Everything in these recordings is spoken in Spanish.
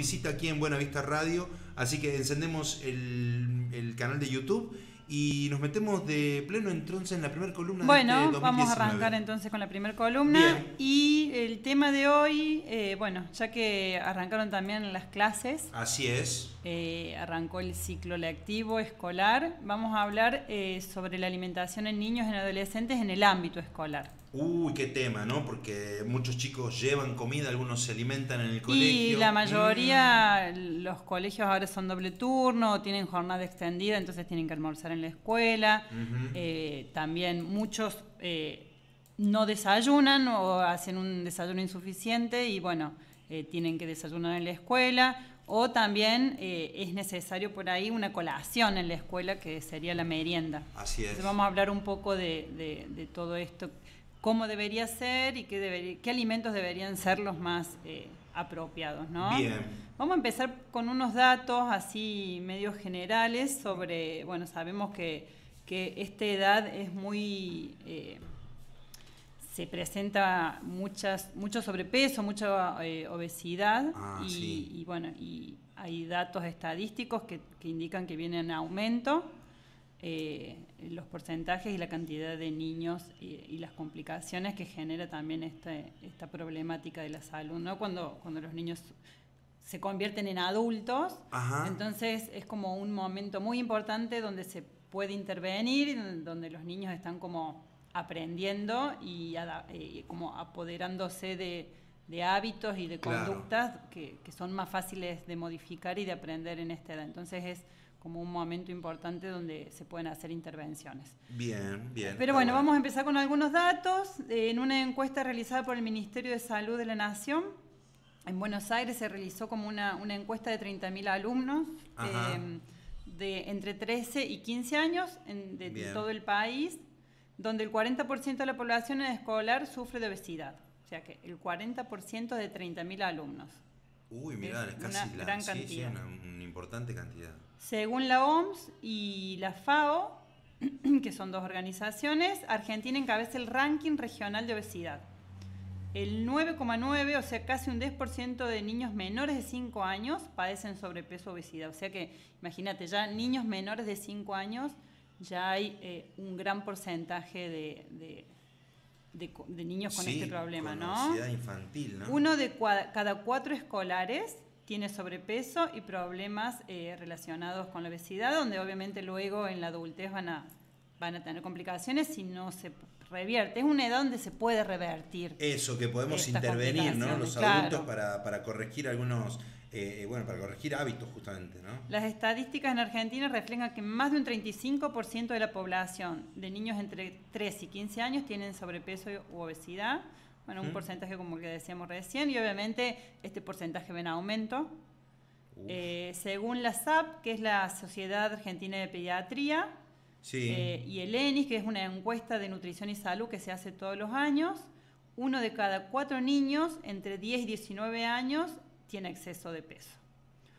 visita aquí en Buena Vista Radio. Así que encendemos el, canal de YouTube y nos metemos de pleno entonces en la primera columna. Este bueno, de vamos a arrancar entonces con la primera columna. Y el tema de hoy, eh, bueno, ya que arrancaron también las clases. Así es. Eh, arrancó el ciclo lectivo escolar. Vamos a hablar eh, sobre la alimentación en niños y en adolescentes en el ámbito escolar. Uy, qué tema, ¿no? Porque muchos chicos llevan comida, algunos se alimentan en el colegio. Y la mayoría, mm. los colegios ahora son doble turno, tienen jornada extendida, entonces tienen que almorzar en la escuela. Eh, también muchos eh, no desayunan o hacen un desayuno insuficiente y bueno, eh, tienen que desayunar en la escuela. O también es necesario por ahí una colación en la escuela que sería la merienda. Así es. Entonces vamos a hablar un poco de todo esto cómo debería ser y qué, alimentos deberían ser los más eh, apropiados, ¿no? Vamos a empezar con unos datos así medio generales sobre, bueno, sabemos que, esta edad es muy... Eh, se presenta muchas, mucho sobrepeso, mucha eh, obesidad ah, y, bueno, y hay datos estadísticos que, que indican que viene en aumento eh, los porcentajes y la cantidad de niños y, las complicaciones que genera también este, esta problemática de la salud, ¿no? Cuando, cuando los niños se convierten en adultos, entonces es como un momento muy importante donde se puede intervenir, donde los niños están como aprendiendo y, eh, como apoderándose de, hábitos y de conductas que, que son más fáciles de modificar y de aprender en esta edad. Entonces es como un momento importante donde se pueden hacer intervenciones. Bien, bien. Pero bueno, vamos a empezar con algunos datos. Eh, en una encuesta realizada por el Ministerio de Salud de la Nación, en Buenos Aires se realizó como una, encuesta de 30.000 alumnos em, de entre 13 y 15 años de todo el país, donde el 40% de la población escolar sufre de obesidad. O sea que el 40% de 30.000 alumnos. Uy, mirá, es, casi una, importante cantidad. Según la OMS y la FAO, que son dos organizaciones, Argentina encabeza el ranking regional de obesidad. El 9,9, o sea, casi un 10% de niños menores de 5 años padecen sobrepeso o obesidad. O sea que, imagínate, ya niños menores de 5 años ya hay eh, un gran porcentaje de de, niños con este problema, con ¿no? Obesidad infantil, ¿no? Uno de cada cuatro escolares tiene sobrepeso y problemas eh, relacionados con la obesidad, donde obviamente luego en la adultez van a, van a tener complicaciones si no se revierte. Es una edad donde se puede revertir. Eso, que podemos intervenir, ¿no? Los adultos para, para corregir algunos eh, bueno, para corregir hábitos justamente. ¿no? Las estadísticas en Argentina reflejan que más de un 35% de la población de niños entre 3 y 15 años tienen sobrepeso u obesidad. Bueno, un porcentaje como el que decíamos recién y obviamente este porcentaje ven en aumento. Eh, según la SAP, que es la Sociedad Argentina de Pediatría, eh, y el ENIS, que es una encuesta de nutrición y salud que se hace todos los años, uno de cada cuatro niños entre 10 y 19 años tiene exceso de peso.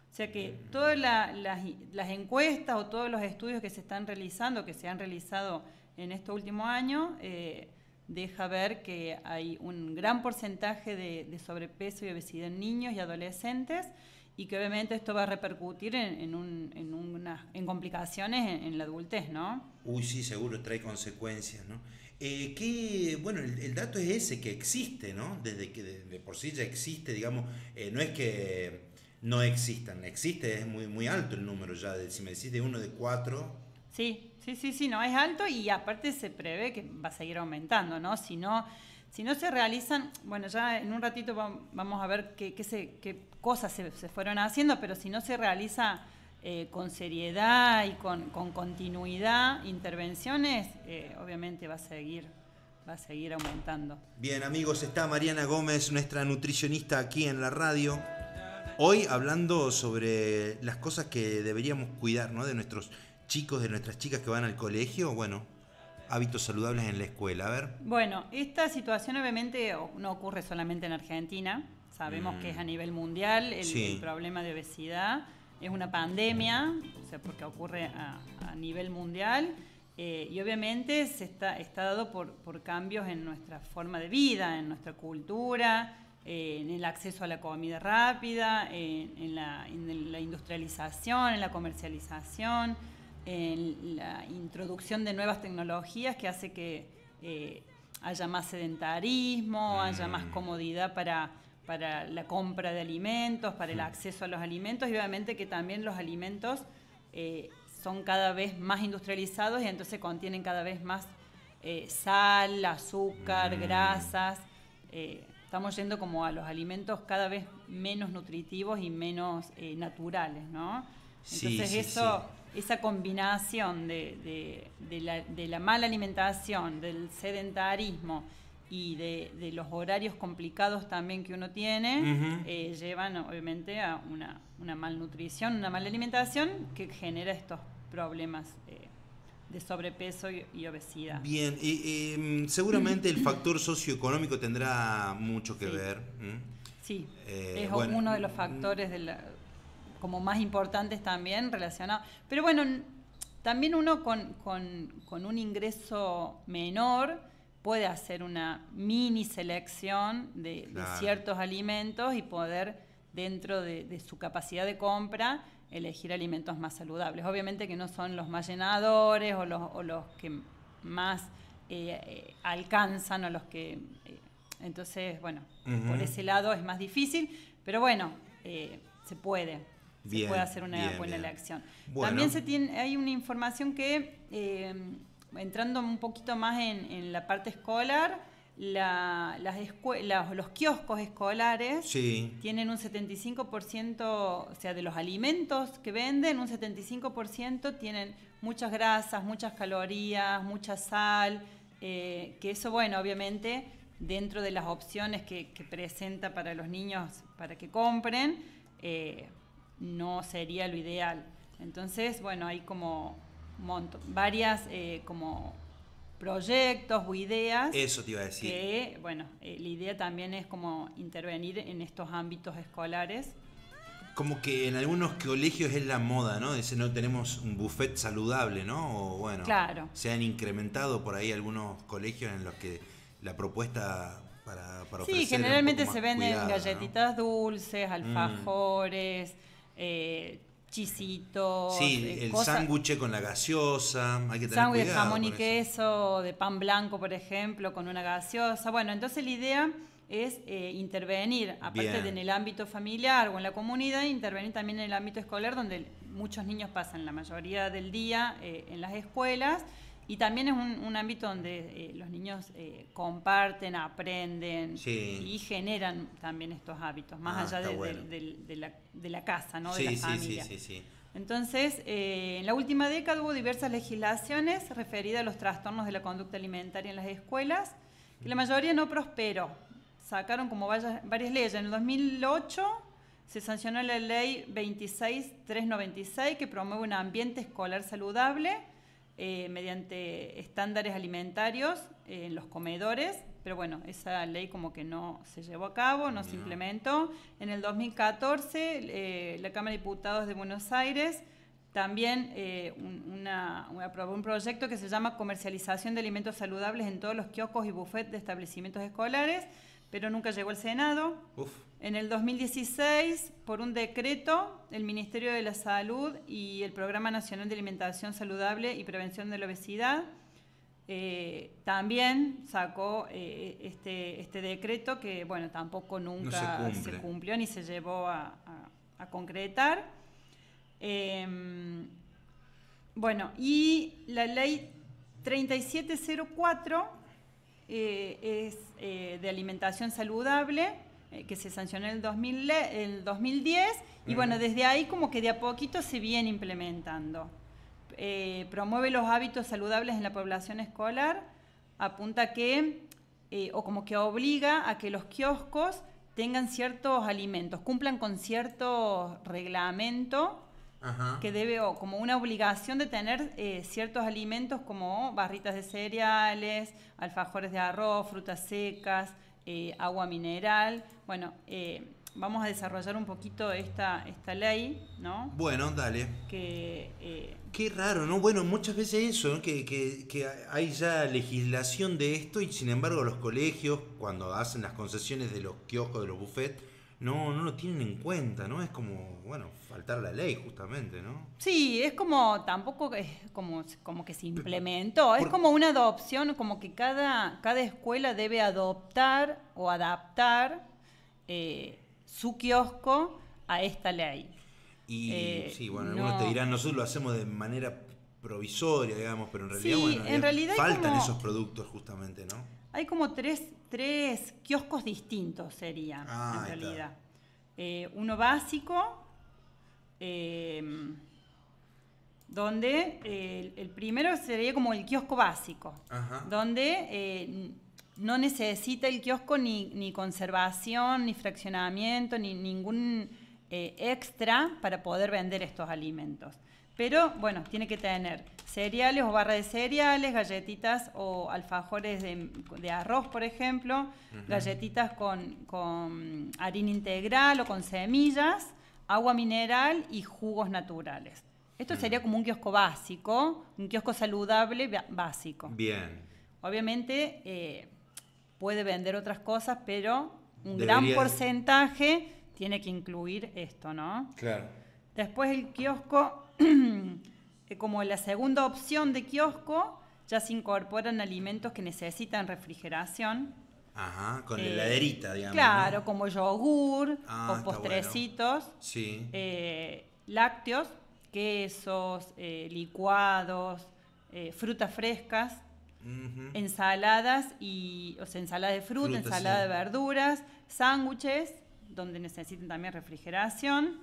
O sea que mm. todas las, encuestas o todos los estudios que se están realizando, que se han realizado en este último año, eh, deja ver que hay un gran porcentaje de, sobrepeso y obesidad en niños y adolescentes y que obviamente esto va a repercutir en, en complicaciones en, la adultez, ¿no? Uy, sí, seguro trae consecuencias, ¿no? Eh, bueno, el, dato es ese, que existe, ¿no? Desde que de, por sí ya existe, digamos, eh, no es que no existan, existe, es muy, muy alto el número ya, de, si me decís de uno de cuatro. Sí, sí, sí, sí, no, es alto y aparte se prevé que va a seguir aumentando, ¿no? Si no, si no se realizan, bueno, ya en un ratito vamos a ver qué, qué, cosas se fueron haciendo, pero si no se realiza eh, con seriedad y con, continuidad intervenciones, eh, obviamente va a seguir va a seguir aumentando. Bien, amigos, está Mariana Gómez, nuestra nutricionista aquí en la radio. Hoy hablando sobre las cosas que deberíamos cuidar, ¿no? De nuestros chicos, de nuestras chicas que van al colegio, bueno, hábitos saludables en la escuela, a ver. Bueno, esta situación obviamente no ocurre solamente en Argentina, sabemos que es a mm. nivel mundial el problema de obesidad es una pandemia, o sea, porque ocurre a, nivel mundial. Eh, y obviamente se está, dado por, cambios en nuestra forma de vida, en nuestra cultura, eh, en el acceso a la comida rápida, en, la, industrialización, en la comercialización, en la introducción de nuevas tecnologías que hace que eh, haya más sedentarismo, haya más mm. comodidad para para la compra de alimentos, para el mm. acceso a los alimentos y obviamente que también los alimentos eh, son cada vez más industrializados y entonces contienen cada vez más eh, sal, azúcar, mm. grasas. Eh, estamos yendo como a los alimentos cada vez menos nutritivos y menos naturales, ¿no? Entonces eso, esa combinación de la mala alimentación, del sedentarismo, y de, los horarios complicados también que uno tiene, eh, llevan obviamente a una, malnutrición, una mala alimentación que genera estos problemas. Eh, de sobrepeso y, obesidad. Bien, y mm, seguramente el factor socioeconómico tendrá mucho que ver. Sí, eh, es uno de mm, los factores de como más importantes también relacionados. Pero bueno, también uno con, con un ingreso menor, puede hacer una mini selección de, ciertos alimentos y poder, dentro de, su capacidad de compra, elegir alimentos más saludables. Obviamente que no son los más llenadores o los, que más eh, eh, alcanzan o los que... Eh, entonces, bueno, por ese lado es más difícil, pero bueno, se puede. se puede hacer una buena elección. También se tiene, hay una información que entrando un poquito más en, la parte escolar, los kioscos escolares tienen un 75%, o sea, de los alimentos que venden, un 75% tienen muchas grasas, muchas calorías, mucha sal, eh, que eso, bueno, obviamente dentro de las opciones que, presenta para los niños para que compren, eh, no sería lo ideal. Entonces, bueno, hay como monto, varias eh, como proyectos o ideas. Eso te iba a decir. Que, bueno, eh, la idea también es como intervenir en estos ámbitos escolares. Como que en algunos colegios es la moda, ¿no? Dice, no tenemos un buffet saludable, ¿no? O bueno, claro. se han incrementado por ahí algunos colegios en los que la propuesta para, para Sí, generalmente se venden galletitas dulces, mm. alfajores, eh, chisito Sí, eh, el sándwich con la gaseosa, hay que tener Sándwich de jamón y queso, de pan blanco, por ejemplo, con una gaseosa. Bueno, entonces la idea es eh, intervenir, aparte de en el ámbito familiar o en la comunidad, intervenir también en el ámbito escolar, donde muchos niños pasan la mayoría del día eh, en las escuelas. Y también es un, ámbito donde eh, los niños eh, comparten, aprenden y generan también estos hábitos, más ah, allá de, la, casa, de la familia. Entonces, eh, en la última década hubo diversas legislaciones referidas a los trastornos de la conducta alimentaria en las escuelas, que la mayoría no prosperó. Sacaron como varias, varias leyes. En el 2008 se sancionó la ley 26396 que promueve un ambiente escolar saludable eh, mediante estándares alimentarios eh, en los comedores, pero bueno, esa ley como que no se llevó a cabo, no, se implementó. En el 2014, eh, la Cámara de Diputados de Buenos Aires también aprobó un proyecto que se llama Comercialización de Alimentos Saludables en todos los kioscos y buffet de establecimientos escolares, pero nunca llegó al Senado. Uf. En el 2016, por un decreto, el Ministerio de la Salud y el Programa Nacional de Alimentación Saludable y Prevención de la Obesidad eh, también sacó eh, este, este, decreto que, bueno, tampoco nunca se, cumplió ni se llevó a, concretar. Em, bueno, y la ley 3704 eh, es de alimentación saludable eh, que se sancionó en el, 2010, y bueno, desde ahí como que de a poquito se viene implementando. Eh, promueve los hábitos saludables en la población escolar, apunta que, eh, o como que obliga a que los kioscos tengan ciertos alimentos, cumplan con cierto reglamento que debe o como una obligación de tener ciertos alimentos como barritas de cereales, alfajores de arroz, frutas secas, eh, agua mineral. Bueno, eh, vamos a desarrollar un poquito esta, esta ley, ¿no? Bueno, dale. Que, eh, Qué raro, ¿no? Bueno, muchas veces eso, que, que, que, hay ya legislación de esto y sin embargo los colegios, cuando hacen las concesiones de los kioscos, de los buffets, no, no lo tienen en cuenta, ¿no? Es como, bueno, faltar la ley justamente, ¿no? Sí, es como, tampoco es como, como que se implementó, es como una adopción, como que cada, cada escuela debe adoptar o adaptar eh, su kiosco a esta ley. Y eh, sí, bueno, algunos te dirán, nosotros lo hacemos de manera provisoria, digamos, pero en realidad, faltan esos productos justamente, ¿no? Hay como tres, kioscos distintos, sería, ah, en realidad. Eh, uno básico, eh, donde eh, el primero sería como el kiosco básico, donde no necesita el kiosco ni conservación, ni fraccionamiento, ni ningún extra para poder vender estos alimentos. Pero bueno, tiene que tener cereales o barra de cereales, galletitas o alfajores de, arroz, por ejemplo, galletitas con, harina integral o con semillas, agua mineral y jugos naturales. Esto sería mm. como un kiosco básico, un kiosco saludable básico. Bien. Obviamente eh, puede vender otras cosas, pero un gran porcentaje tiene que incluir esto, ¿no? Claro. Después el kiosco como la segunda opción de kiosco, ya se incorporan alimentos que necesitan refrigeración. Ajá, con eh, heladerita, digamos. Claro, como yogur ah, postrecitos. Sí. Eh, lácteos, quesos, eh, licuados, frutas frescas, ensaladas y. O sea, ensalada de fruta, ensalada de verduras, sándwiches, donde necesitan también refrigeración.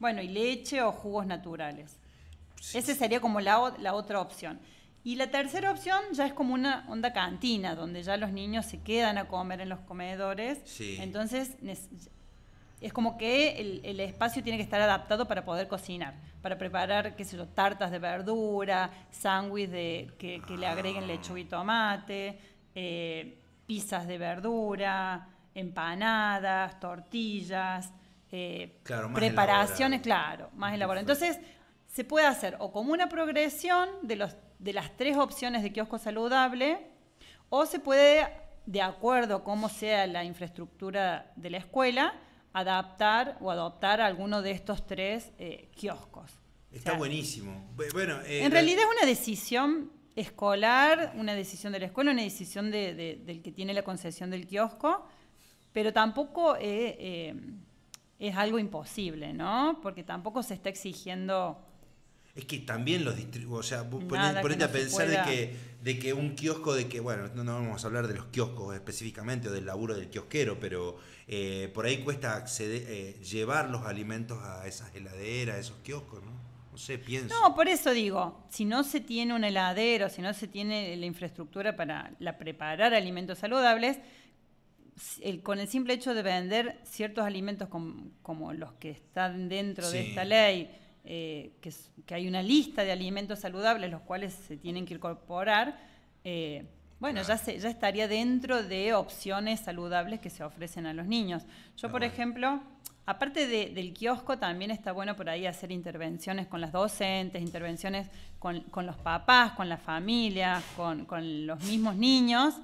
Bueno, y leche o jugos naturales. Ese Esa sería como la, otra opción. Y la tercera opción ya es como una onda cantina, donde ya los niños se quedan a comer en los comedores. Entonces es como que el, espacio tiene que estar adaptado para poder cocinar, para preparar, qué sé yo, tartas de verdura, sándwich de que, le agreguen ah. lechuga y tomate, eh, pizzas de verdura, empanadas, tortillas claro, eh, preparaciones, claro, más elaborado. Entonces, se puede hacer o como una progresión de, los, de las tres opciones de kiosco saludable, o se puede, de acuerdo a cómo sea la infraestructura de la escuela, adaptar o adoptar alguno de estos tres eh, kioscos. Está buenísimo. Bueno, eh, en realidad es una decisión escolar, una decisión de la escuela, una decisión del que tiene la concesión del kiosco, pero tampoco es algo imposible, ¿no? Porque tampoco se está exigiendo... Es que también los distribu... o sea, ponete, a pensar de, que, un kiosco, de que, bueno, no, vamos a hablar de los kioscos específicamente o del laburo del kiosquero, pero eh, por ahí cuesta acceder, eh, llevar los alimentos a esas heladeras, a esos kioscos, ¿no? No sé, pienso. No, por eso digo, si no se tiene un heladero, si no se tiene la infraestructura para la preparar alimentos saludables, con el simple hecho de vender ciertos alimentos como los que están dentro de esta ley, eh, que, hay una lista de alimentos saludables los cuales se tienen que incorporar, eh, bueno, ah. ya, ya estaría dentro de opciones saludables que se ofrecen a los niños. Yo, por ejemplo, aparte del kiosco, también está bueno por ahí hacer intervenciones con las docentes, intervenciones con, los papás, con las familias, con, los mismos niños,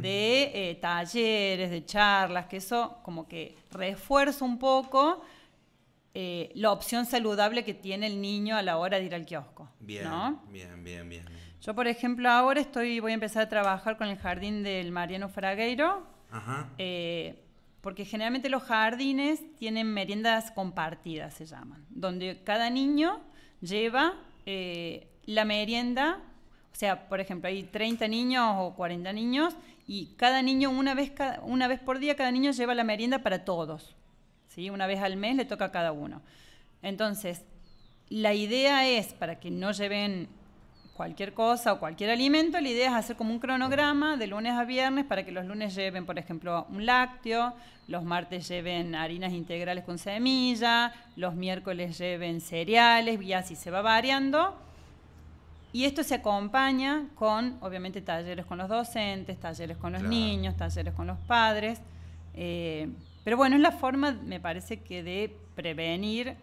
de eh, talleres, de charlas, que eso como que refuerza un poco eh, la opción saludable que tiene el niño a la hora de ir al kiosco. Bien, bien, bien, bien, Yo, por ejemplo, ahora estoy, voy a empezar a trabajar con el jardín del Mariano Fragueiro, eh, porque generalmente los jardines tienen meriendas compartidas, se llaman, donde cada niño lleva eh, la merienda, o sea, por ejemplo, hay 30 niños o 40 niños y cada niño una vez, una vez por día, cada niño lleva la merienda para todos. ¿sí? Una vez al mes le toca a cada uno. Entonces, la idea es, para que no lleven cualquier cosa o cualquier alimento, la idea es hacer como un cronograma de lunes a viernes para que los lunes lleven, por ejemplo, un lácteo, los martes lleven harinas integrales con semilla, los miércoles lleven cereales y así se va variando. Y esto se acompaña con, obviamente, talleres con los docentes, talleres con los niños, talleres con los padres. Eh, pero bueno, es la forma, me parece que, de prevenir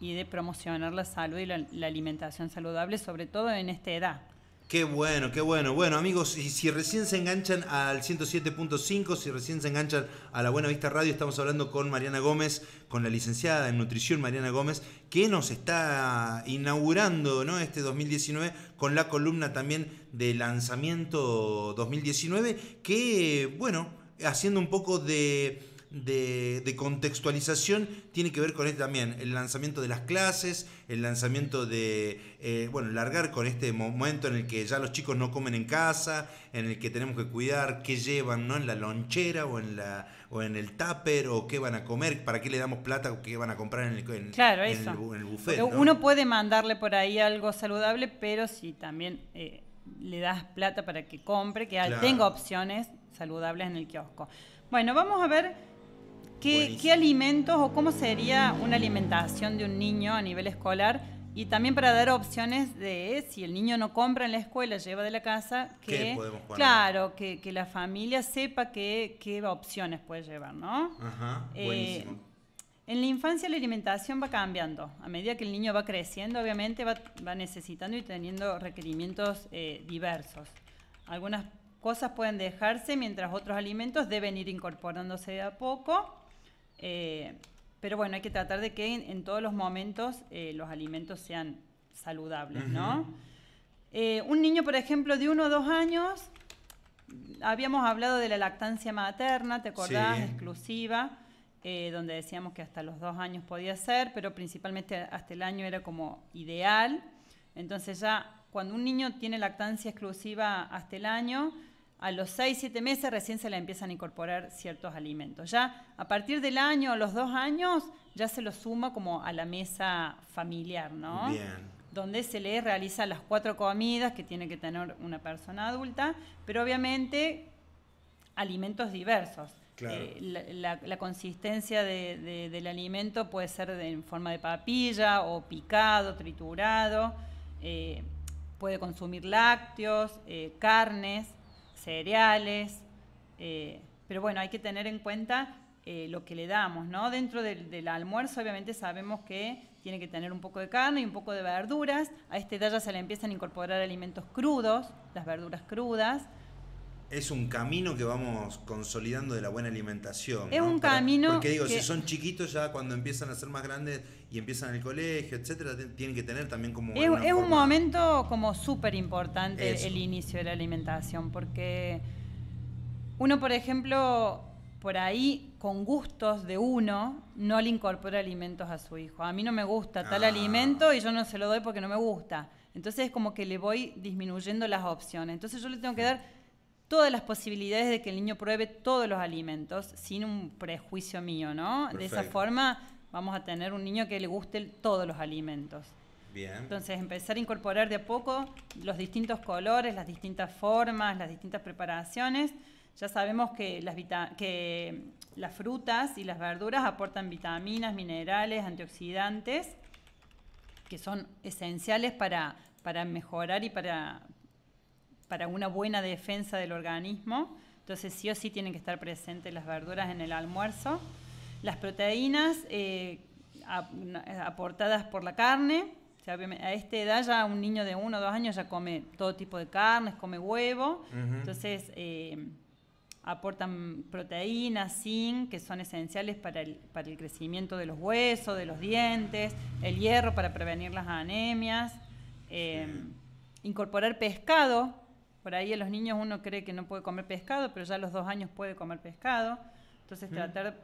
y de promocionar la salud y la, alimentación saludable, sobre todo en esta edad. Qué bueno, qué bueno. Bueno, amigos, y si recién se enganchan al 107.5, si recién se enganchan a la Buena Vista Radio, estamos hablando con Mariana Gómez, con la licenciada en nutrición Mariana Gómez, que nos está inaugurando ¿no? este 2019 con la columna también de lanzamiento 2019, que, bueno, haciendo un poco de de, contextualización tiene que ver con esto también, el lanzamiento de las clases, el lanzamiento de, eh, bueno, largar con este momento en el que ya los chicos no comen en casa, en el que tenemos que cuidar qué llevan, ¿no? En la lonchera o en, la, o en el tupper o qué van a comer, para qué le damos plata o qué van a comprar en el, en, claro, Uno puede mandarle por ahí algo saludable, pero si también... Eh, le das plata para que compre, que tenga opciones saludables en el kiosco. Bueno, vamos a ver ¿Qué, alimentos o cómo sería una alimentación de un niño a nivel escolar? Y también para dar opciones de si el niño no compra en la escuela, lleva de la casa, que, podemos poner? Claro, que, la familia sepa qué opciones puede llevar, ¿no? Ajá, eh, buenísimo. en la infancia la alimentación va cambiando. A medida que el niño va creciendo, obviamente va, necesitando y teniendo requerimientos eh, diversos. Algunas cosas pueden dejarse mientras otros alimentos deben ir incorporándose de a poco. Eh, pero bueno, hay que tratar de que en, todos los momentos eh, los alimentos sean saludables, ¿no? Eh, un niño, por ejemplo, de uno o dos años, habíamos hablado de la lactancia materna, ¿te acordás? Exclusiva, donde decíamos que hasta los dos años podía ser, pero principalmente hasta el año era como ideal. Entonces ya cuando un niño tiene lactancia exclusiva hasta el año, a los 6-7 meses recién se le empiezan a incorporar ciertos alimentos. Ya a partir del año, a los dos años, ya se lo suma como a la mesa familiar, ¿no? Bien. Donde se le realiza las cuatro comidas que tiene que tener una persona adulta, pero obviamente alimentos diversos. Eh, la, consistencia del alimento puede ser en forma de papilla o picado, triturado, eh, puede consumir lácteos, eh, carnes cereales, eh, pero bueno, hay que tener en cuenta eh, lo que le damos, ¿no? Dentro del, almuerzo, obviamente, sabemos que tiene que tener un poco de carne y un poco de verduras. A este edad ya se le empiezan a incorporar alimentos crudos, las verduras crudas es un camino que vamos consolidando de la buena alimentación. Es un camino. Porque digo, si son chiquitos ya cuando empiezan a ser más grandes y empiezan el colegio, etcétera, tienen que tener también como. Es, un momento como súper importante el inicio de la alimentación, porque uno, por ejemplo, por ahí con gustos de uno no le incorpora alimentos a su hijo. A mí no me gusta tal ah. alimento y yo no se lo doy porque no me gusta. Entonces es como que le voy disminuyendo las opciones. Entonces yo le tengo que dar todas las posibilidades de que el niño pruebe todos los alimentos sin un prejuicio mío, ¿no? De esa forma vamos a tener un niño que le guste todos los alimentos. Bien. Entonces empezar a incorporar de a poco los distintos colores, las distintas formas, las distintas preparaciones. Ya sabemos que las, que las frutas y las verduras aportan vitaminas, minerales, antioxidantes, que son esenciales para, para mejorar y para, para una buena defensa del organismo. Entonces sí o sí tienen que estar presentes las verduras en el almuerzo. Las proteínas eh, aportadas por la carne. a esta edad ya un niño de uno o dos años ya come todo tipo de carnes, come huevo. Entonces eh, aportan proteínas, zinc, que son esenciales para el, crecimiento de los huesos, de los dientes, el hierro para prevenir las anemias. Eh, incorporar pescado por ahí a los niños uno cree que no puede comer pescado, pero ya a los dos años puede comer pescado. Entonces tratar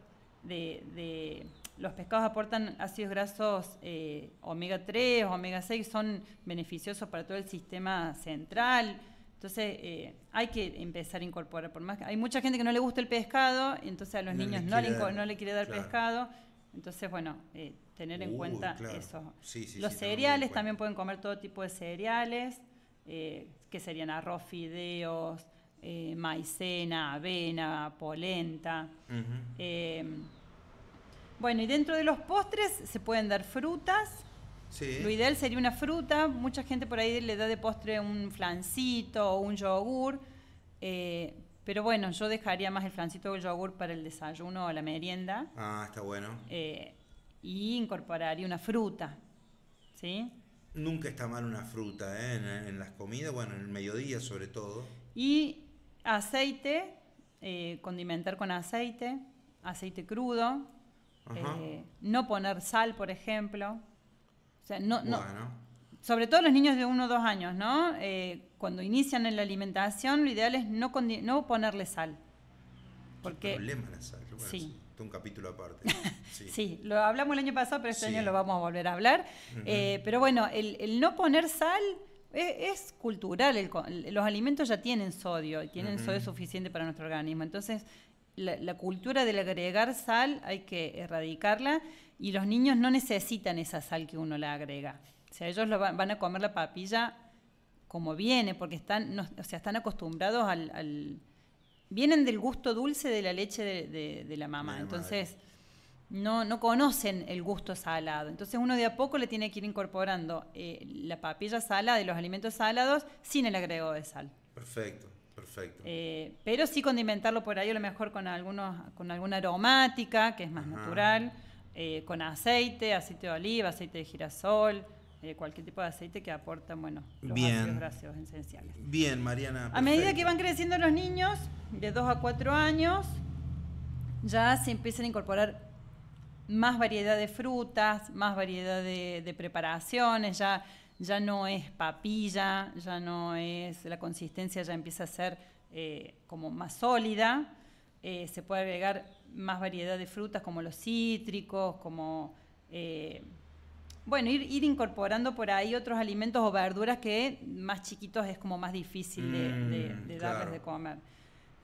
de, Los pescados aportan ácidos grasos eh, omega 3, omega 6, son beneficiosos para todo el sistema central. Entonces eh, hay que empezar a incorporar, por más que hay mucha gente que no le gusta el pescado, entonces a los niños no, le, no le quiere dar pescado. Entonces, bueno, eh, tener en cuenta eso. los cereales, también pueden comer todo tipo de cereales que serían arroz, fideos, eh, maicena, avena, polenta. Eh, bueno, y dentro de los postres se pueden dar frutas. Lo ideal sería una fruta. Mucha gente por ahí le da de postre un flancito o un yogur. Eh, pero bueno, yo dejaría más el flancito o el yogur para el desayuno o la merienda. Ah, está bueno. y incorporaría una fruta. ¿Sí? Nunca está mal una fruta ¿eh? en, las comidas, bueno, en el mediodía sobre todo. Y aceite, eh, condimentar con aceite, aceite crudo, eh, no poner sal, por ejemplo. O sea, no, sobre todo los niños de uno o dos años, ¿no? cuando inician en la alimentación, lo ideal es no, no ponerle sal. Porque, problema la sal? sí un capítulo aparte. Sí. lo hablamos el año pasado, pero este año lo vamos a volver a hablar. Eh, pero bueno, el, el, no poner sal e, es, cultural. los alimentos ya tienen sodio, tienen sodio suficiente para nuestro organismo. Entonces, la, cultura del agregar sal hay que erradicarla y los niños no necesitan esa sal que uno le agrega. O sea, ellos lo van, a comer la papilla como viene, porque están, o sea, están acostumbrados al vienen del gusto dulce de la leche de, la mamá. Entonces, no, conocen el gusto salado. Entonces, uno de a poco le tiene que ir incorporando eh, la papilla salada de los alimentos salados sin el agregado de sal. Perfecto. Perfecto. Eh, pero sí condimentarlo por ahí, a lo mejor con, algunos, con alguna aromática, que es más natural, eh, con aceite, aceite de oliva, aceite de girasol, eh, cualquier tipo de aceite que aportan, bueno, los Bien. ácidos esenciales. Bien, Mariana. A medida que van creciendo los niños, de 2 a 4 años, ya se empiezan a incorporar más variedad de frutas, más variedad de, preparaciones, ya, ya no es papilla, ya no es, la consistencia ya empieza a ser eh, como más sólida, eh, se puede agregar más variedad de frutas como los cítricos, como... Bueno, ir, incorporando por ahí otros alimentos o verduras que más chiquitos es como más difícil de, mm, darles de comer.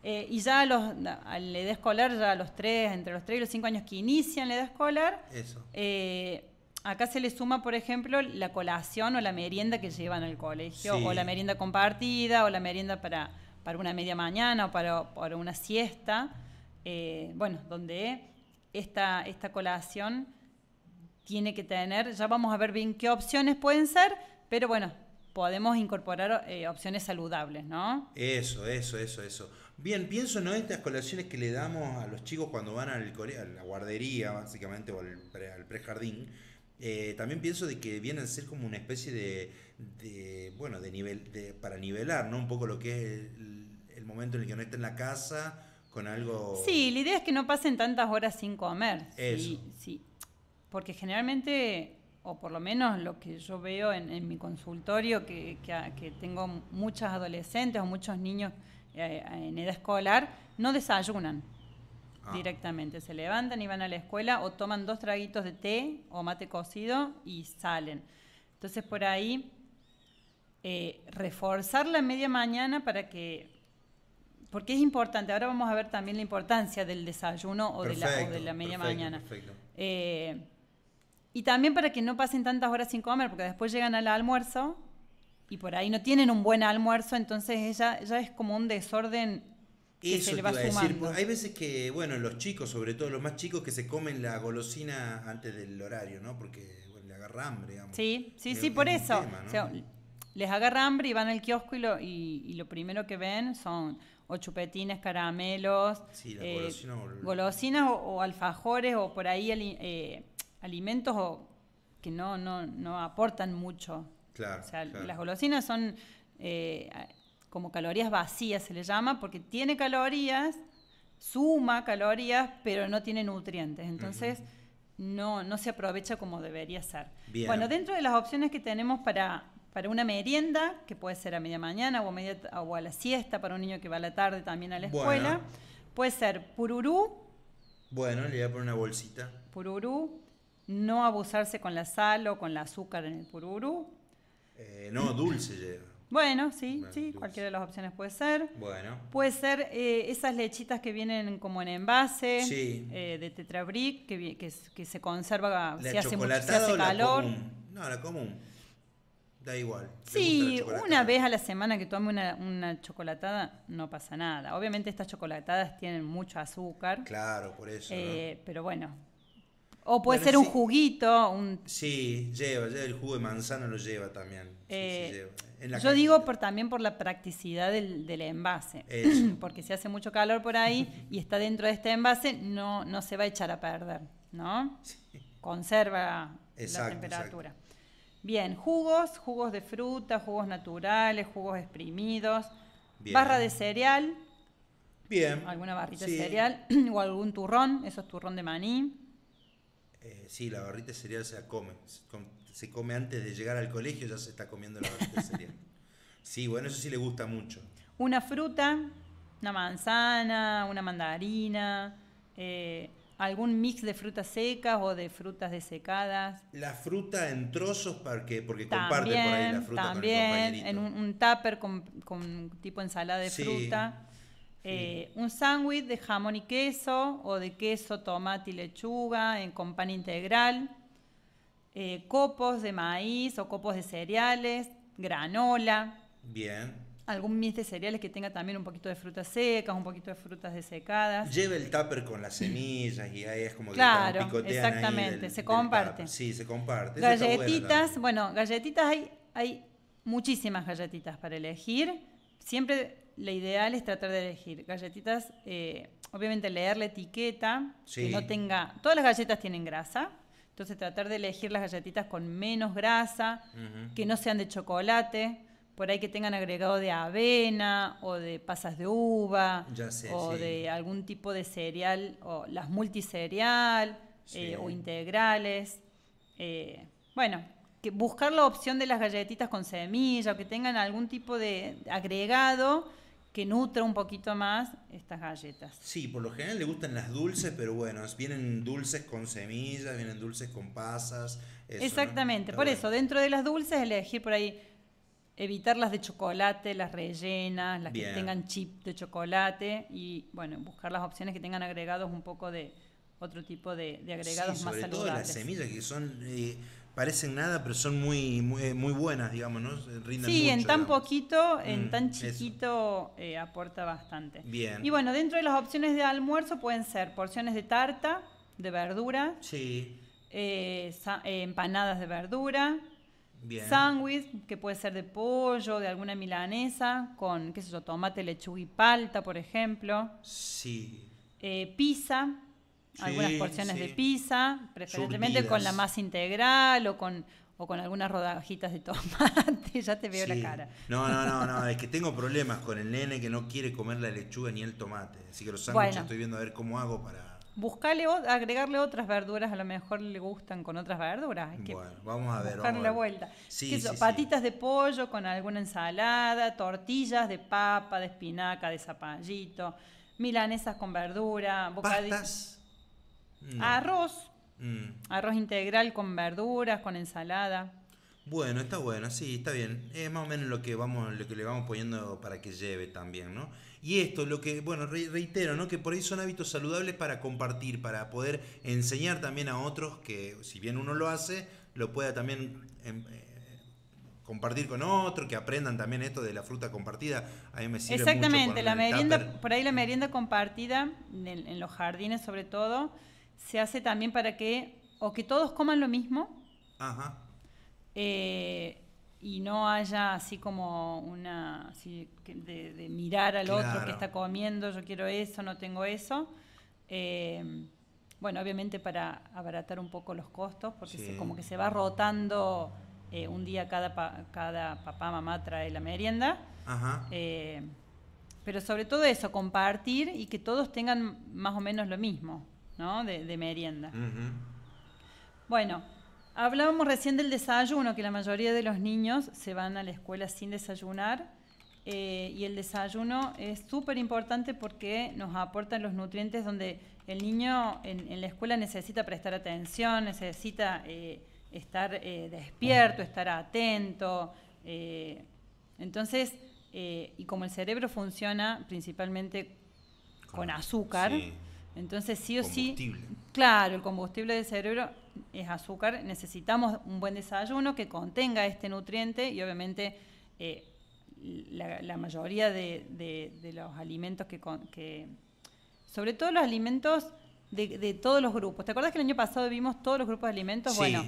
Eh, y ya a los, la edad escolar, ya a los tres entre los tres y los cinco años que inician la edad escolar, eh, acá se le suma, por ejemplo, la colación o la merienda que llevan al colegio, o la merienda compartida, o la merienda para, una media mañana o para, una siesta. Eh, bueno, donde esta, esta colación tiene que tener, ya vamos a ver bien qué opciones pueden ser, pero bueno, podemos incorporar eh, opciones saludables, ¿no? Eso, eso, eso, eso. Bien, pienso en estas colaciones que le damos a los chicos cuando van al a la guardería, básicamente, o al, pre eh, también pienso de que vienen a ser como una especie de, bueno, de nivel, para nivelar, ¿no? Un poco lo que es el, momento en el que no está en la casa, con algo... Sí, la idea es que no pasen tantas horas sin comer. Eso. Sí, sí porque generalmente, o por lo menos lo que yo veo en, mi consultorio, que, tengo muchas adolescentes o muchos niños eh, en edad escolar, no desayunan ah. directamente. Se levantan y van a la escuela o toman dos traguitos de té o mate cocido y salen. Entonces, por ahí, eh, reforzar la media mañana para que porque es importante. Ahora vamos a ver también la importancia del desayuno o, de, la, de, la, media mañana. Perfecto. Eh, y también para que no pasen tantas horas sin comer, porque después llegan al almuerzo y por ahí no tienen un buen almuerzo, entonces ella ya es como un desorden que se le va a Decir, hay veces que, bueno, los chicos, sobre todo los más chicos, que se comen la golosina antes del horario, ¿no? Porque le agarra hambre, digamos. Sí, sí, sí, por eso. les agarra hambre y van al kiosco y lo, primero que ven son o chupetines, caramelos, eh, golosinas o, alfajores o por ahí el, eh, alimentos que no, no, aportan mucho. Claro, las golosinas son eh, como calorías vacías, se le llama, porque tiene calorías, suma calorías, pero no tiene nutrientes. Entonces, no, no se aprovecha como debería ser. Bueno, dentro de las opciones que tenemos para, para una merienda, que puede ser a media mañana o a, media, la siesta, para un niño que va a la tarde también a la escuela, puede ser pururú. Bueno, le voy a poner una bolsita. Pururú, no abusarse con la sal o con el azúcar en el pururú. Eh, no, dulce lleva. Bueno, sí, sí, cualquiera de las opciones puede ser. Bueno. Puede ser eh, esas lechitas que vienen como en envase eh, de tetrabric que, que, que, se conserva se hace, mucho, calor. No, la común. Da igual. Sí, una vez a la semana que tome una, chocolatada no pasa nada. Obviamente estas chocolatadas tienen mucho azúcar. Claro, por eso. Pero bueno, o puede ser un juguito. Un... Sí, lleva, el jugo de manzana lo lleva también. Eh, yo digo por, también por la practicidad del, envase, porque si hace mucho calor por ahí y está dentro de este envase, no, no se va a echar a perder, ¿no? Conserva la temperatura. Bien, jugos, jugos de fruta, jugos naturales, jugos exprimidos, barra de cereal. Bien. Alguna barrita de cereal o algún turrón, eso es turrón de maní. Eh, sí, la barrita de cereal se come. Se come antes de llegar al colegio, ya se está comiendo la barrita de cereal. Sí, bueno, eso sí le gusta mucho. Una fruta, una manzana, una mandarina, eh, algún mix de frutas secas o de frutas desecadas. La fruta en trozos, ¿para Porque también, comparte por ahí la fruta también, en un, un tupper con, tipo ensalada de fruta. Eh, un sándwich de jamón y queso o de queso, tomate y lechuga en pan integral, eh, copos de maíz o copos de cereales, granola. Bien. Algún mix de cereales que tenga también un poquito de frutas secas, un poquito de frutas desecadas. lleve el tupper con las semillas y ahí es como que claro, exactamente, se comparte. sí, se comparte. Galletitas, bueno, galletitas hay, hay muchísimas galletitas para elegir. Siempre la ideal es tratar de elegir galletitas, eh, obviamente leer la etiqueta, que no tenga, todas las galletas tienen grasa, entonces tratar de elegir las galletitas con menos grasa, que no sean de chocolate, por ahí que tengan agregado de avena o de pasas de uva o de algún tipo de cereal o las multicereal eh, o integrales. Eh, bueno, que buscar la opción de las galletitas con semilla o que tengan algún tipo de agregado que nutra un poquito más estas galletas. Sí, por lo general le gustan las dulces, pero bueno, vienen dulces con semillas, vienen dulces con pasas. Exactamente, por eso, dentro de las dulces elegir por ahí, evitar las de chocolate, las rellenas, las que tengan chip de chocolate y bueno, buscar las opciones que tengan agregados un poco de otro tipo de, agregados más saludables. Sobre todo las semillas que son... Eh, parecen nada, pero son muy, muy, eh, buenas, digamos, ¿no? sí, en tan poquito, en mm, tan chiquito, eh, aporta bastante. Bien. Y bueno, dentro de las opciones de almuerzo pueden ser porciones de tarta, de verdura, sí. Eh, empanadas de verdura, sándwich, que puede ser de pollo, de alguna milanesa, con, qué sé yo, tomate, lechuga y palta, por ejemplo. Sí. pizza algunas porciones de pizza, preferentemente con la más integral o con, o con algunas rodajitas de tomate, ya te veo la cara. No, no, no, no, es que tengo problemas con el nene que no quiere comer la lechuga ni el tomate, así que los sándwiches estoy viendo a ver cómo hago para... Buscarle, agregarle otras verduras, a lo mejor le gustan con otras verduras. Que bueno, vamos a ver. darle la vuelta. patitas de pollo con alguna ensalada, tortillas de papa, de espinaca, de zapallito, milanesas con verdura, de. Arroz. Mm. Arroz integral con verduras, con ensalada. Bueno, está bueno, sí, está bien. Es más o menos lo que vamos, lo que le vamos poniendo para que lleve también, ¿no? Y esto, lo que, bueno, reitero, ¿no? Que por ahí son hábitos saludables para compartir, para poder enseñar también a otros que, si bien uno lo hace, lo pueda también em, eh, compartir con otro, que aprendan también esto de la fruta compartida. A Exactamente, la merienda, por ahí la merienda compartida, en los jardines sobre todo se hace también para que o que todos coman lo mismo eh, y no haya así como una de, mirar al otro que está comiendo, yo quiero eso, no tengo eso. Eh, bueno, obviamente para abaratar un poco los costos, porque como que se va rotando eh, un día cada, cada papá, mamá trae la merienda. pero sobre todo eso, compartir y que todos tengan más o menos lo mismo. ¿no? De, merienda. Bueno, hablábamos recién del desayuno, que la mayoría de los niños se van a la escuela sin desayunar. Eh, y el desayuno es súper importante porque nos aportan los nutrientes donde el niño en, la escuela necesita prestar atención, necesita eh, estar eh, despierto, estar atento. entonces, y como el cerebro funciona principalmente con, azúcar, entonces, sí o sí, claro, el combustible del cerebro es azúcar, necesitamos un buen desayuno que contenga este nutriente y obviamente eh, la, mayoría de, los alimentos que, sobre todo los alimentos de, todos los grupos. ¿Te acuerdas que el año pasado vimos todos los grupos de alimentos? Bueno,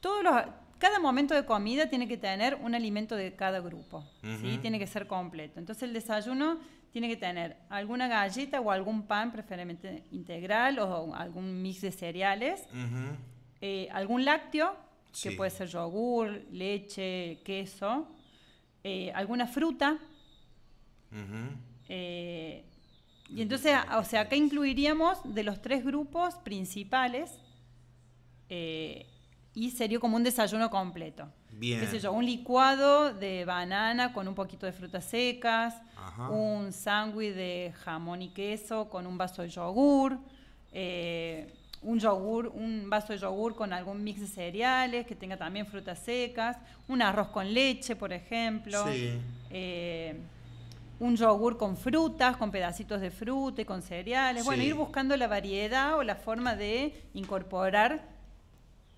todos los, cada momento de comida tiene que tener un alimento de cada grupo, ¿sí? tiene que ser completo. Entonces el desayuno tiene que tener alguna galleta o algún pan, preferiblemente integral, o algún mix de cereales, eh, algún lácteo, que puede ser yogur, leche, queso, eh, alguna fruta. Eh, y entonces, o sea, acá incluiríamos de los tres grupos principales y sería como un desayuno completo. Un licuado de banana con un poquito de frutas secas, un sándwich de jamón y queso con un vaso de yogur, eh, un yogur, un vaso de yogur con algún mix de cereales que tenga también frutas secas, un arroz con leche, por ejemplo. Eh, un yogur con frutas, con pedacitos de fruta y con cereales. Bueno, ir buscando la variedad o la forma de incorporar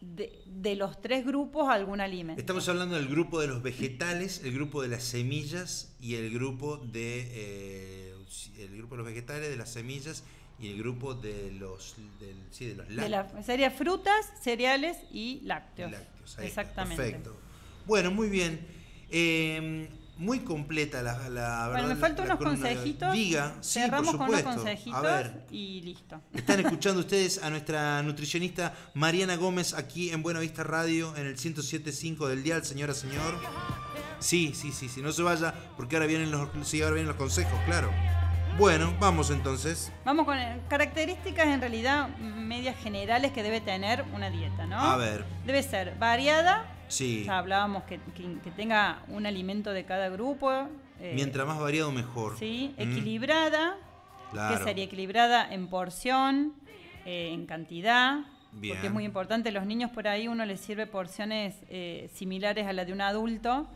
de, de, los tres grupos algún alimento. Estamos hablando del grupo de los vegetales, el grupo de las semillas y el grupo de eh, el grupo de los vegetales, de las semillas y el grupo de los del, sí, de los lácteos. sería frutas, cereales y lácteos. lácteos Exactamente. perfecto. Bueno, muy bien. Eh, muy completa la, la bueno, verdad. faltan unos consejitos. Diga, sí, cerramos con unos consejitos y listo. Están escuchando ustedes a nuestra nutricionista Mariana Gómez aquí en Buena Vista Radio en el 107.5 del Dial, señora, señor. Sí, sí, sí, sí, no se vaya porque ahora vienen los, sí, ahora vienen los consejos, claro. Bueno, vamos entonces. Vamos con características en realidad medias generales que debe tener una dieta, ¿no? A ver. Debe ser variada, hablábamos que, tenga un alimento de cada grupo. Eh, Mientras más variado, mejor. Sí, mm. equilibrada. Que sería equilibrada en porción, eh, en cantidad. Porque es muy importante, los niños por ahí uno les sirve porciones eh, similares a la de un adulto.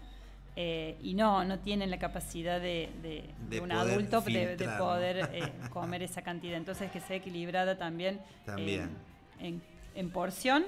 y no, no tienen la capacidad de, de, un adulto de, poder comer esa cantidad. Entonces que sea equilibrada también, en, en, porción.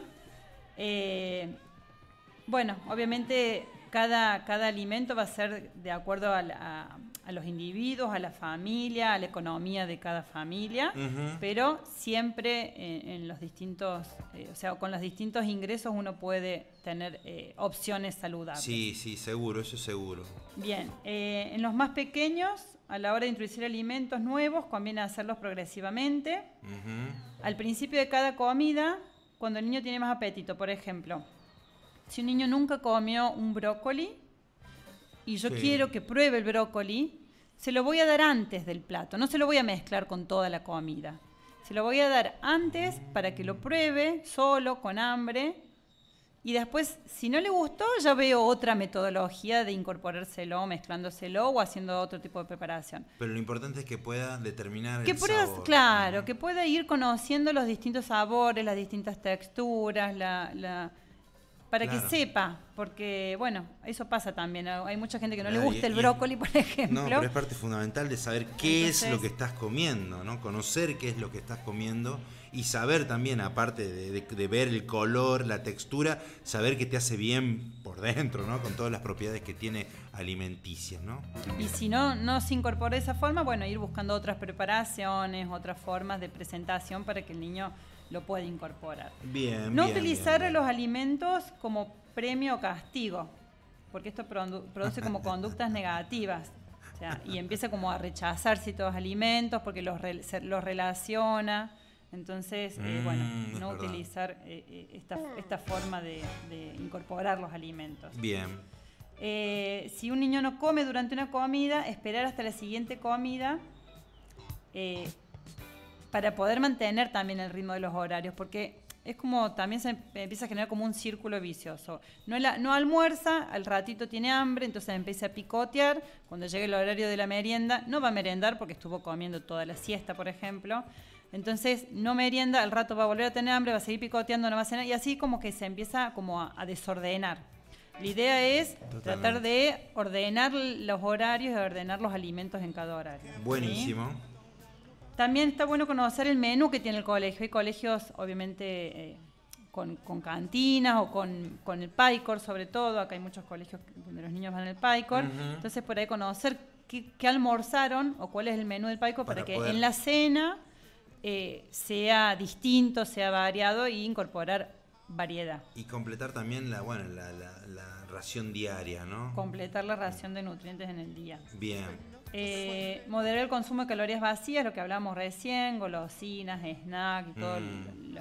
Bueno, obviamente cada, alimento va a ser de acuerdo a, los individuos, a la familia, a la economía de cada familia, pero siempre en, los distintos, eh, o sea, con los distintos ingresos uno puede tener eh, opciones saludables. Sí, sí, seguro, eso es seguro. Bien, eh, en los más pequeños, a la hora de introducir alimentos nuevos, conviene hacerlos progresivamente. Al principio de cada comida, cuando el niño tiene más apetito, por ejemplo si un niño nunca comió un brócoli y yo quiero que pruebe el brócoli, se lo voy a dar antes del plato, no se lo voy a mezclar con toda la comida. Se lo voy a dar antes para que lo pruebe solo, con hambre. Y después, si no le gustó, ya veo otra metodología de incorporárselo, mezclándoselo o haciendo otro tipo de preparación. Pero lo importante es que pueda determinar que el sabor, Claro, que pueda ir conociendo los distintos sabores, las distintas texturas, la para que sepa, porque bueno, eso pasa también. Hay mucha gente que no le gusta el brócoli, por ejemplo. No, pero es parte fundamental de saber qué es lo que estás comiendo, ¿no? Conocer qué es lo que estás comiendo y saber también, aparte de, ver el color, la textura, saber que te hace bien por dentro, ¿no? Con todas las propiedades que tiene alimenticia. ¿no? Y si no, no se incorpora de esa forma, bueno, ir buscando otras preparaciones, otras formas de presentación para que el niño lo puede incorporar. Bien. No utilizar los alimentos como premio o castigo, porque esto produce como conductas negativas. y empieza como a rechazar ciertos alimentos porque los, los relaciona. Entonces, eh, mm, bueno, no utilizar eh, eh, esta, forma de, incorporar los alimentos. Bien. si un niño no come durante una comida, esperar hasta la siguiente comida para poder mantener también el ritmo de los horarios, porque es como también se empieza a generar como un círculo vicioso. No, no almuerza, al ratito tiene hambre, entonces empieza a picotear, cuando llegue el horario de la merienda, no va a merendar porque estuvo comiendo toda la siesta, por ejemplo. Entonces no merienda, al rato va a volver a tener hambre, va a seguir picoteando, no va a cenar, y así como que se empieza como a, desordenar. La idea es tratar de ordenar los horarios y ordenar los alimentos en cada horario. Buenísimo. También está bueno conocer el menú que tiene el colegio. Hay colegios, obviamente, eh, con, cantinas o con, el PICOR, sobre todo. Acá hay muchos colegios donde los niños van al PICOR. Entonces, por ahí conocer qué, almorzaron o cuál es el menú del PICOR para, que en la cena eh, sea distinto, sea variado e incorporar variedad. Y completar también la, bueno, la ración diaria, ¿no? Completar la ración de nutrientes en el día. Bien. Eh, moderar el consumo de calorías vacías, lo que hablamos recién, golosinas, snacks todos mm.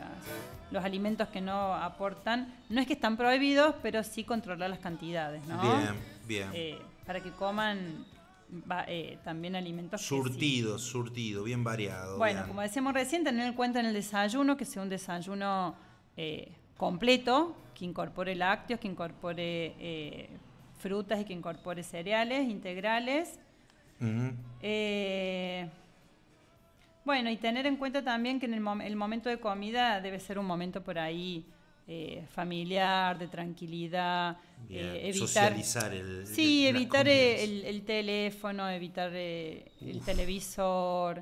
los, alimentos que no aportan. No es que están prohibidos, pero sí controlar las cantidades, ¿no? Bien, bien. Eh, para que coman eh, también alimentos surtidos, sí. surtido, bien variado. Bueno, como decíamos recién, tener en cuenta en el desayuno, que sea un desayuno eh, completo, que incorpore lácteos, que incorpore eh, frutas y que incorpore cereales integrales. Eh, bueno, y tener en cuenta también que en el, momento de comida debe ser un momento por ahí eh, familiar, de tranquilidad, evitar, socializar el, sí, evitar el, el, teléfono, evitar el televisor,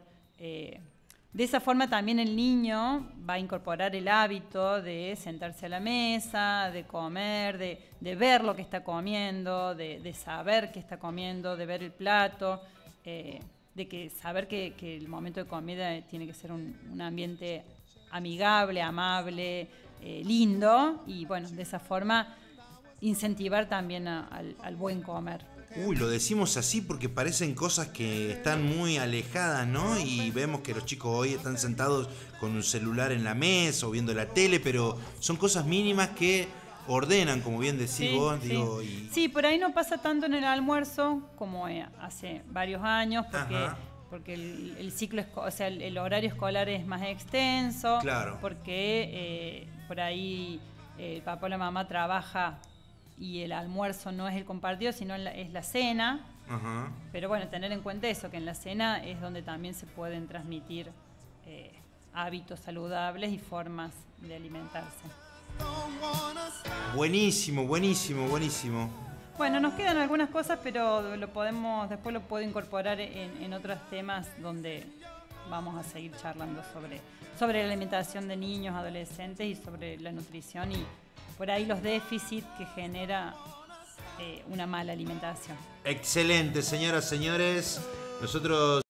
de esa forma también el niño va a incorporar el hábito de sentarse a la mesa, de comer, de, ver lo que está comiendo, de, saber qué está comiendo, de ver el plato, eh, de que saber que, el momento de comida tiene que ser un, ambiente amigable, amable, eh, lindo y bueno, de esa forma incentivar también al buen comer uy, lo decimos así porque parecen cosas que están muy alejadas, ¿no? Y vemos que los chicos hoy están sentados con un celular en la mesa o viendo la tele, pero son cosas mínimas que ordenan, como bien decís vos. Sí. Digo, sí, por ahí no pasa tanto en el almuerzo como eh, hace varios años, porque... Porque el, ciclo, o sea, el, horario escolar es más extenso. Claro. Porque eh, por ahí eh, el papá o la mamá trabaja y el almuerzo no es el compartido, sino es la cena. Pero bueno, tener en cuenta eso, que en la cena es donde también se pueden transmitir eh, hábitos saludables y formas de alimentarse. Buenísimo, buenísimo, buenísimo. Bueno, nos quedan algunas cosas, pero lo podemos, después lo puedo incorporar en, en otros temas donde vamos a seguir charlando sobre, sobre la alimentación de niños, adolescentes y sobre la nutrición y por ahí los déficits que genera eh, una mala alimentación. Excelente, señoras, señores. Nosotros...